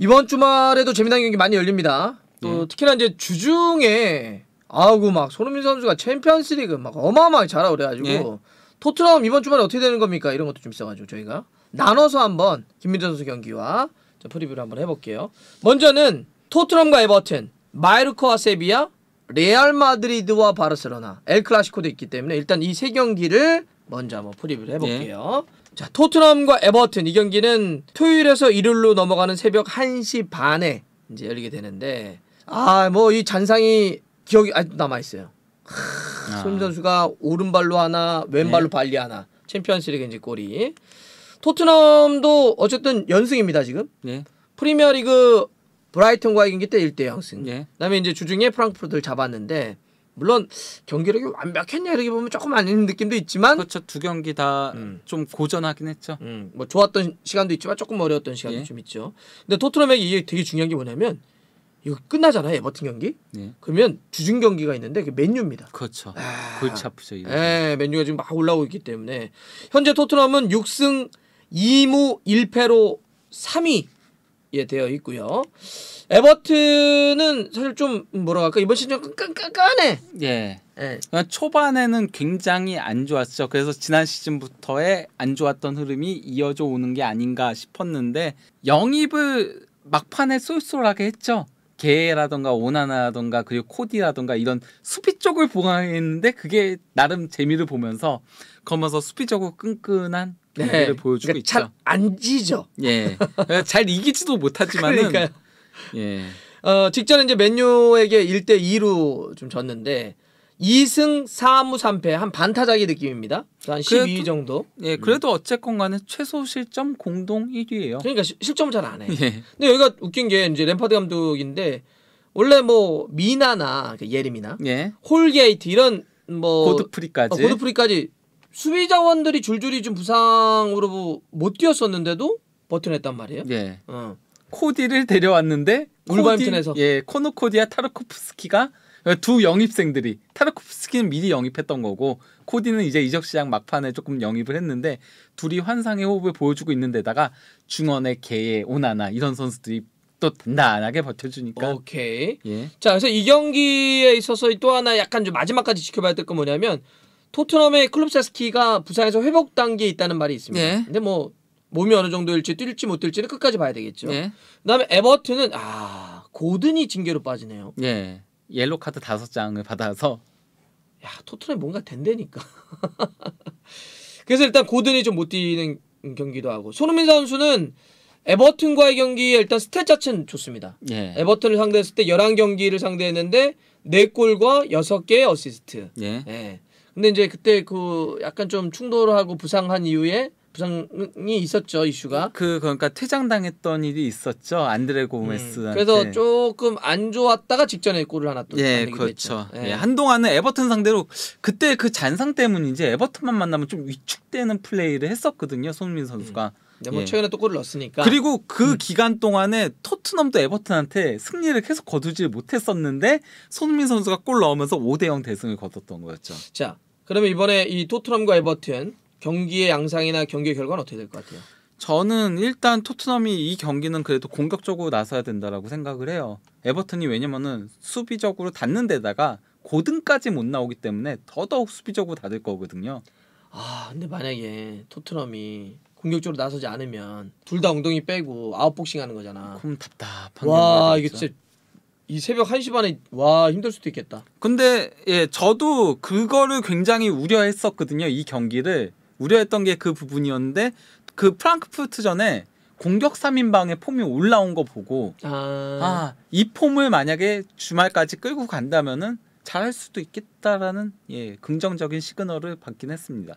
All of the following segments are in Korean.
이번 주말에도 재미난 경기 많이 열립니다. 또 예. 특히나 이제 주중에 아우고 막 손흥민 선수가 챔피언스리그 막 어마어마하게 잘하고 그래가지고 예. 토트넘 이번 주말에 어떻게 되는 겁니까? 이런 것도 좀 있어가지고 저희가 나눠서 한번 김민재 선수 경기와 프리뷰를 한번 해볼게요. 먼저는 토트넘과 에버튼, 마이르코와 세비야, 레알 마드리드와 바르셀로나, 엘 클라시코도 있기 때문에 일단 이 세 경기를 먼저 한번 프리뷰를 해볼게요. 예. 자, 토트넘과 에버튼 이 경기는 토요일에서 일요일로 넘어가는 새벽 1시 반에 이제 열리게 되는데 아, 뭐 이 잔상이 기억이 아직 남아 있어요. 아. 손 선수가 오른발로 하나, 왼발로 네. 발리 하나. 챔피언스리그 이제 골이 토트넘도 어쨌든 연승입니다, 지금. 네. 프리미어리그 브라이튼과의 경기 때 1대 0승. 네. 그다음에 이제 주중에 프랑크푸르트를 잡았는데 물론 경기력이 완벽했냐 이렇게 보면 조금 아닌 느낌도 있지만 그렇죠 두 경기 다좀 음. 고전하긴 했죠. 음. 뭐 좋았던 시간도 있지만 조금 어려웠던 시간도 예. 좀 있죠. 근데 토트넘에게 이게 되게 중요한 게 뭐냐면 이거 끝나잖아요 에버튼 경기. 예. 그러면 주중 경기가 있는데 그 맨유입니다. 그렇죠. 아, 골치 아프죠. 이거. 예, 맨유가 지금 막 올라오고 있기 때문에 현재 토트넘은 6승 2무 1패로 3위 예, 되어 있고요. 에버튼은 사실 좀 뭐라 할까 이번 시즌 깐깐깐해. 예. 예. 그러니까 초반에는 굉장히 안 좋았죠. 그래서 지난 시즌부터의 안 좋았던 흐름이 이어져 오는 게 아닌가 싶었는데 영입을 막판에 쏠쏠하게 했죠. 게라던가 오나나라던가 그리고 코디라던가 이런 수비 쪽을 보강했는데 그게 나름 재미를 보면서 그러면서 수비 쪽으로 끈끈한 경기를 네. 보여주고 그러니까 있죠. 잘안 지죠. 예, 그러니까 잘 이기지도 못하지만은 그러니까요. 예. 어, 직전에 이제 맨유에게 1대 2로 좀 졌는데 2승 4무 3패 한 반타작의 느낌입니다. 한 12위 정도. 예, 그래도 음. 어쨌건 간에 최소 실점 공동 1위예요. 그러니까 시, 실점을 잘안 해. 예. 근데 여기가 웃긴 게 이제 램파드 감독인데 원래 뭐 미나나 그 예림이나 예. 홀게이트 이런 뭐 고드프리까지 어, 고드프리까지 수비 자원들이 줄줄이 좀 부상으로 못 뛰었었는데도 버텨냈단 말이에요. 예. 어. 코디를 데려왔는데 울버햄튼에서 코디, 예 코노 코디와 타르코프스키가 두 영입생들이 타르코프스키는 미리 영입했던 거고 코디는 이제 이적 시장 막판에 조금 영입을 했는데 둘이 환상의 호흡을 보여주고 있는데다가 중원의 개의 오나나 이런 선수들이 또 단단하게 버텨주니까. 오케이. 예. 자 그래서 이 경기에 있어서 또 하나 약간 좀 마지막까지 지켜봐야 될 건 뭐냐면 토트넘의 클럽사스키가 부상에서 회복 단계에 있다는 말이 있습니다. 네. 근데 뭐 몸이 어느 정도일지 뛸지 못 뛸지는 끝까지 봐야 되겠죠. 네. 그다음에 에버튼은 아 고든이 징계로 빠지네요. 예. 옐로 카드 다섯 장을 받아서 야 토트넘이 뭔가 된대니까 그래서 일단 고든이 좀 못 뛰는 경기도 하고 손흥민 선수는 에버튼과의 경기에 일단 스탯 자체는 좋습니다. 예. 에버튼을 상대했을 때 열한 경기를 상대했는데 네골과 여섯 개의 어시스트. 예. 예. 근데 이제 그때 그 약간 좀 충돌하고 부상한 이후에 부상이 있었죠 이슈가. 그 그러니까 퇴장당했던 일이 있었죠 안드레 고메스. 음. 그래서 조금 안 좋았다가 직전에 골을 하나 또. 예, 그렇죠. 예. 예. 한동안은 에버튼 상대로 그때 그 잔상 때문인지 에버튼만 만나면 좀 위축되는 플레이를 했었거든요 손흥민 선수가. 음. 네, 뭐 예. 최근에 또 골을 넣었으니까. 그리고 그 음. 기간 동안에 토트넘도 에버튼한테 승리를 계속 거두지 못했었는데 손흥민 선수가 골 넣으면서 5대0 대승을 거뒀던 거였죠. 자, 그러면 이번에 이 토트넘과 에버튼 경기의 양상이나 경기 의 결과는 어떻게 될 것 같아요? 저는 일단 토트넘이 이 경기는 그래도 공격적으로 나서야 된다라고 생각을 해요. 에버튼이 왜냐면은 수비적으로 닿는 데다가 고등까지 못 나오기 때문에 더더욱 수비적으로 닿을 거거든요. 아, 근데 만약에 토트넘이 공격적으로 나서지 않으면 둘 다 엉덩이 빼고 아웃복싱 하는 거잖아. 그럼 답답한 와, 이게 진짜 이 새벽 1시 반에 와 힘들 수도 있겠다. 근데 예 저도 그거를 굉장히 우려했었거든요. 이 경기를 우려했던 게 그 부분이었는데 그 프랑크푸르트 전에 공격 3인방의 폼이 올라온 거 보고 아, 아이 폼을 만약에 주말까지 끌고 간다면은 잘할 수도 있겠다라는 예 긍정적인 시그널을 받긴 했습니다.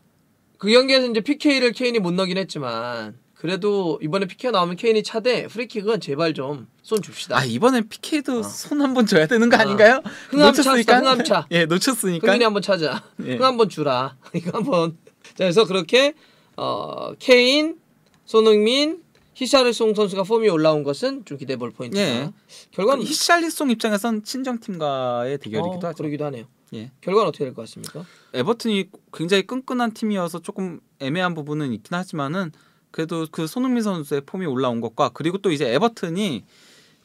그 경기에서 이제 PK를 케인이 못 넣긴 했지만 그래도 이번에 PK 나오면 케인이 차대 프리킥은 제발 좀 손 줍시다. 아 이번엔 PK도 어. 손한 번 줘야 되는 거 아. 아닌가요? 흥암 차니까 흥암 차. 예 놓쳤으니까. 흥이 한번 차자. 예. 흥한번 주라. 이거 한번. 자 그래서 그렇게 어 케인, 손흥민, 히샬리송 선수가 폼이 올라온 것은 좀기대볼 포인트다. 예. 결과 그 히샬리송 입장에선 친정팀과의 대결이기도 어, 하죠. 그러기도 하네요. 예. 결과는 어떻게 될것 같습니까? 에버튼이 굉장히 끈끈한 팀이어서 조금 애매한 부분은 있긴 하지만은 그래도 그 손흥민 선수의 폼이 올라온 것과 그리고 또 이제 에버튼이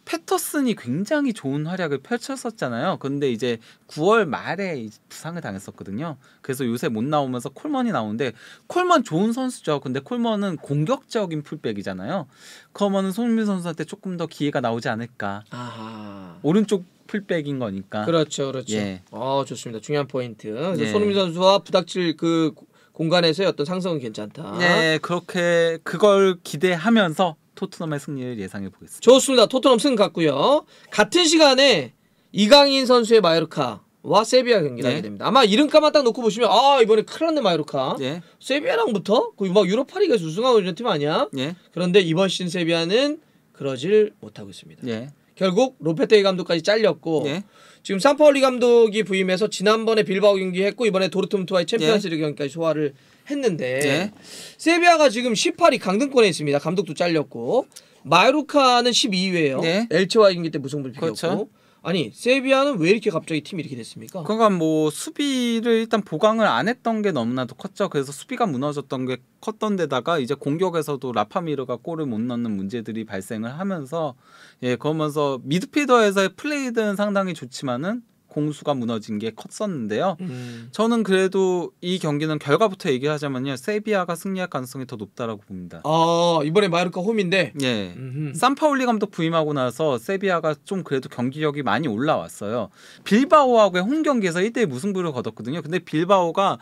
패터슨이 굉장히 좋은 활약을 펼쳤었잖아요. 근데 이제 9월 말에 부상을 당했었거든요. 그래서 요새 못 나오면서 콜먼이 나오는데 콜먼 좋은 선수죠. 근데 콜먼은 공격적인 풀백이잖아요. 그러면은 손흥민 선수한테 조금 더 기회가 나오지 않을까. 아하. 오른쪽 풀백인 거니까. 그렇죠, 그렇죠. 예. 아 좋습니다. 중요한 포인트. 예. 손흥민 선수와 부닥칠 그 공간에서의 어떤 상승은 괜찮다. 네, 그렇게 그걸 기대하면서 토트넘의 승리를 예상해 보겠습니다. 좋습니다. 토트넘 승같고요 같은 시간에 이강인 선수의 마요르카와 세비야 경기가 네. 됩니다. 아마 이름값만 딱 놓고 보시면 아 이번에 큰일 났네 마요르카. 네. 세비야랑 붙어? 그막 유로파리가 우승하고 이런 팀 아니야? 네. 그런데 이번 시즌 세비야는 그러질 못하고 있습니다. 네. 결국 로페테이 감독까지 잘렸고 예. 지금 산파울리 감독이 부임해서 지난번에 빌바오 경기 했고 이번에 도르트문트와의 챔피언스리그 예. 경기까지 소화를 했는데 예. 세비야가 지금 18위 강등권에 있습니다. 감독도 잘렸고 마요르카는 12위예요. 엘체와 경기 때 무승부를 피웠고 그렇죠. 아니 세비야는 왜 이렇게 갑자기 팀이 이렇게 됐습니까? 그러니까 뭐 수비를 일단 보강을 안 했던 게 너무나도 컸죠. 그래서 수비가 무너졌던 게 컸던 데다가 이제 공격에서도 라파미르가 골을 못 넣는 문제들이 발생을 하면서 예 그러면서 미드필더에서의 플레이는 상당히 좋지만은 공수가 무너진 게 컸었는데요. 음. 저는 그래도 이 경기는 결과부터 얘기하자면요. 세비야가 승리할 가능성이 더 높다라고 봅니다. 아 이번에 마르카 홈인데. 예. 산파울리 감독 부임하고 나서 세비야가 좀 그래도 경기력이 많이 올라왔어요. 빌바오하고의 홈 경기에서 1대 무승부를 거뒀거든요. 근데 빌바오가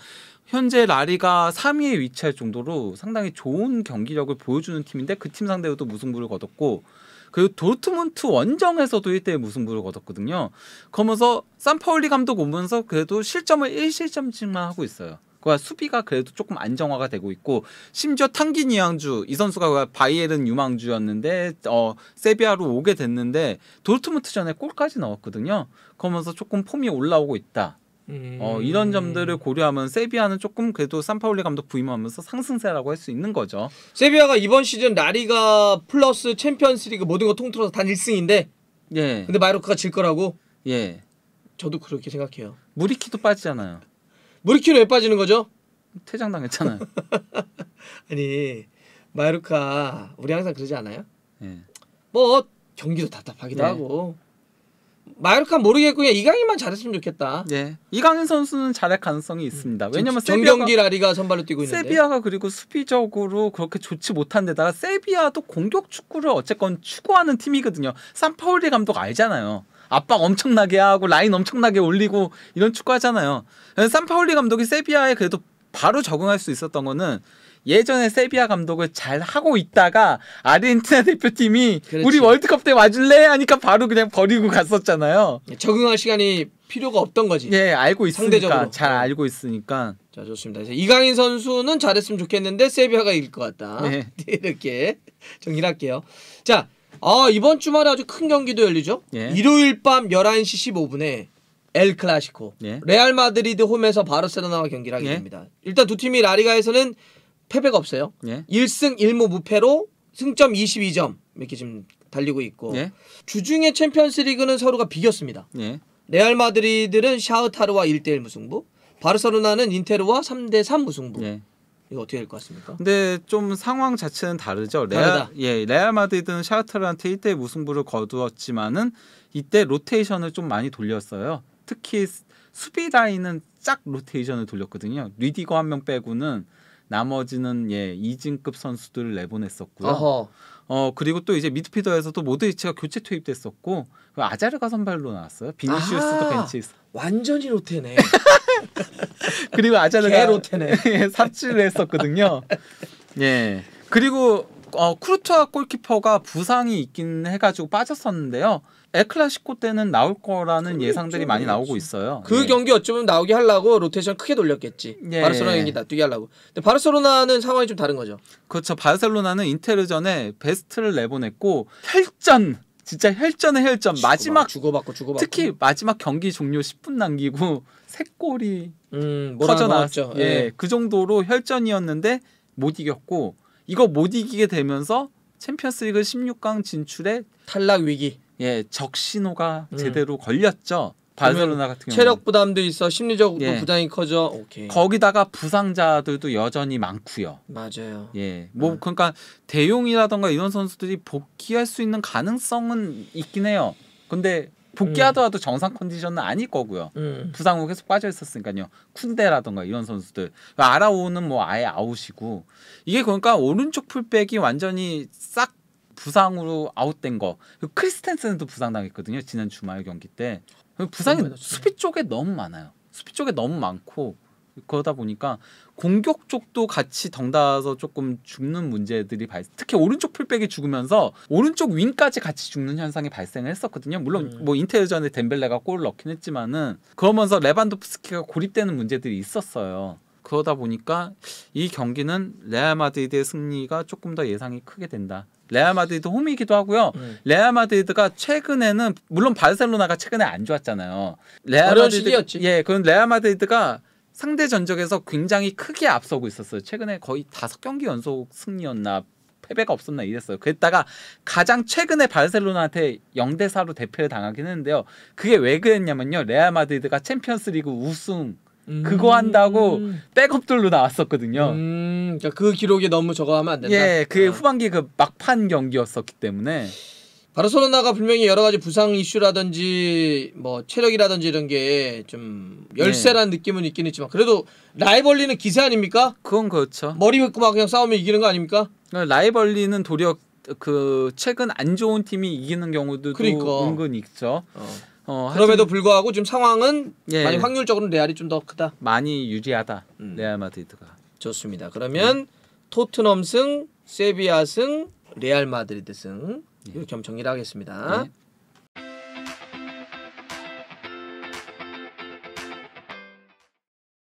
현재 라리가 3위에 위치할 정도로 상당히 좋은 경기력을 보여주는 팀인데 그 팀 상대로도 무승부를 거뒀고 그리고 도르트문트 원정에서도 1대1 무승부를 거뒀거든요. 그러면서 산파울리 감독 오면서 그래도 실점을 1실점씩만 하고 있어요. 그와 수비가 그래도 조금 안정화가 되고 있고 심지어 탕기니 양주 이 선수가 바이에른 유망주였는데 어 세비야로 오게 됐는데 도르트문트전에 골까지 넣었거든요. 그러면서 조금 폼이 올라오고 있다. 음. 어, 이런 점들을 고려하면 세비야는 조금 그래도 산파울리 감독 부임하면서 상승세라고 할 수 있는 거죠. 세비야가 이번 시즌 라리가 플러스 챔피언스리그 모든 거 통틀어서 단 1승인데 예. 근데 마이로크가 질 거라고? 예. 저도 그렇게 생각해요. 무리키도 빠지잖아요. 무리키는 왜 빠지는 거죠? 퇴장당했잖아요. 아니 마이로카 우리 항상 그러지 않아요? 예. 뭐 경기도 답답하기도 예. 하고 마요르카 모르겠고 요 이강인만 잘했으면 좋겠다. 예. 이강인 선수는 잘할 가능성이 있습니다. 왜냐면 정경기 라리가 선발로 뛰고 있는데 세비야가 그리고 수비적으로 그렇게 좋지 못한 데다가 세비야도 공격 축구를 어쨌건 추구하는 팀이거든요. 산파울리 감독 알잖아요. 압박 엄청나게 하고 라인 엄청나게 올리고 이런 축구 하잖아요. 산파울리 감독이 세비야에 그래도 바로 적응할 수 있었던 거는 예전에 세비야 감독을 잘 하고 있다가 아르헨티나 대표팀이 그렇지. 우리 월드컵 때 와줄래 하니까 바로 그냥 버리고 갔었잖아요. 예, 적응할 시간이 필요가 없던 거지. 예, 알고 있으니까 상대적으로. 잘 어. 알고 있으니까. 자, 좋습니다. 이강인 선수는 잘했으면 좋겠는데 세비야가 이길 것 같다. 네. 네 이렇게 정리를 할게요. 자, 아, 이번 주말에 아주 큰 경기도 열리죠. 예. 일요일 밤 11시 15분에 엘 클라시코. 예. 레알 마드리드 홈에서 바르셀로나와 경기를 하게 예. 됩니다. 일단 두 팀이 라리가에서는 패배가 없어요. 예. 1승 1무 무패로 승점 22점 이렇게 지금 달리고 있고 예. 주중에 챔피언스리그는 서로가 비겼습니다. 예. 레알 마드리드는 샤우타르와 1대1 무승부, 바르셀로나는 인테르와 3대3 무승부. 예. 이거 어떻게 될 것 같습니까? 근데 좀 상황 자체는 다르죠. 레알 예, 레알 마드리드는 샤우타르한테 1대1 무승부를 거두었지만은 이때 로테이션을 좀 많이 돌렸어요. 특히 수비 라인은 짝 로테이션을 돌렸거든요. 리디거 한 명 빼고는 나머지는 예 2진급 선수들을 내보냈었고요. 어허. 어 그리고 또 이제 미드피더에서도 모드리치가 교체 투입됐었고 그 아자르가 선발로 나왔어요. 비니시우스도 아~ 벤치에 있어. 완전히 로테네. 그리고 아자르가 로테네. 예, 삽질을 했었거든요. 예. 그리고 어, 크루트와 골키퍼가 부상이 있긴 해가지고 빠졌었는데요. 에클라시코 때는 나올 거라는 예상들이 많이 나오고 있어요. 그 예. 경기 어쩌면 나오게 하려고 로테이션 크게 돌렸겠지. 예. 네. 바르셀로나 경기 놔두게 하려고. 근데 바르셀로나는 상황이 좀 다른 거죠. 그렇죠. 바르셀로나는 인테르전에 베스트를 내보냈고 혈전 진짜 혈전의 혈전 주고받 마지막 죽어봤고죽어봤고 특히 마지막 경기 종료 10분 남기고 세 골이 음, 터져 나왔죠. 예. 예. 그 정도로 혈전이었는데 못 이겼고 이거 못 이기게 되면서 챔피언스리그 16강 진출에 탈락 위기. 예, 적신호가 음. 제대로 걸렸죠. 바르셀로나 같은 경우 체력 부담도 있어 심리적 으 예. 부담이 커져. 오케이. 거기다가 부상자들도 여전히 많고요. 맞아요. 예, 뭐 음. 그러니까 대용이라던가 이런 선수들이 복귀할 수 있는 가능성은 있긴 해요. 근데 복귀하더라도 정상 컨디션은 아닐 거고요. 음. 부상 후 계속 빠져 있었으니까요. 쿤데라던가 이런 선수들. 그 아라오는 뭐 아예 아웃이고 이게 그러니까 오른쪽 풀백이 완전히 싹 부상으로 아웃된 거. 그 크리스텐센도 부상당했거든요. 지난 주말 경기 때. 부상이 수비 쪽에 너무 많아요. 수비 쪽에 너무 많고 그러다 보니까 공격 쪽도 같이 덩달아서 조금 죽는 문제들이 발 특히 오른쪽 풀백이 죽으면서 오른쪽 윙까지 같이 죽는 현상이 발생을 했었거든요. 물론 음. 뭐 인테리전에 어 덴벨레가 골을 넣긴 했지만은 그러면서 레반도프스키가 고립되는 문제들이 있었어요. 그러다 보니까 이 경기는 레알 마드리드의 승리가 조금 더 예상이 크게 된다. 레알 마드리드 홈이기도 하고요. 음. 레알 마드리드가 최근에는 물론 바르셀로나가 최근에 안 좋았잖아요. 레알 마드리드 예, 그건 레알 마드리드가 상대 전적에서 굉장히 크게 앞서고 있었어요. 최근에 거의 다섯 경기 연속 승리였나 패배가 없었나 이랬어요. 그랬다가 가장 최근에 바르셀로나한테 0대 4로 대패를 당하긴 했는데요. 그게 왜 그랬냐면요. 레알 마드리드가 챔피언스리그 우승 음. 그거 한다고 백업들로 나왔었거든요. 음... 그러니까 그 기록이 너무 적어 하면 안 된다. 예, 그 아. 후반기 그 막판 경기였었기 때문에 바르소로나가 분명히 여러 가지 부상 이슈라든지 뭐 체력이라든지 이런 게 좀 열세란 네. 느낌은 있긴 있지만 그래도 라이벌리는 기세 아닙니까? 그건 그렇죠. 머리 긁고 막 그냥 싸우면 이기는 거 아닙니까? 네, 라이벌리는 도력 그 최근 안 좋은 팀이 이기는 경우도 그러니까. 은근 있죠. 어. 어, 그럼에도 불구하고 지금 상황은 예. 많이 예. 확률적으로 레알이 좀 더 크다. 많이 유리하다. 음. 레알 마드리드가. 좋습니다. 그러면 네. 토트넘 승, 세비야 승, 레알 마드리드 승. 이렇게 좀 정리를 하겠습니다. 네.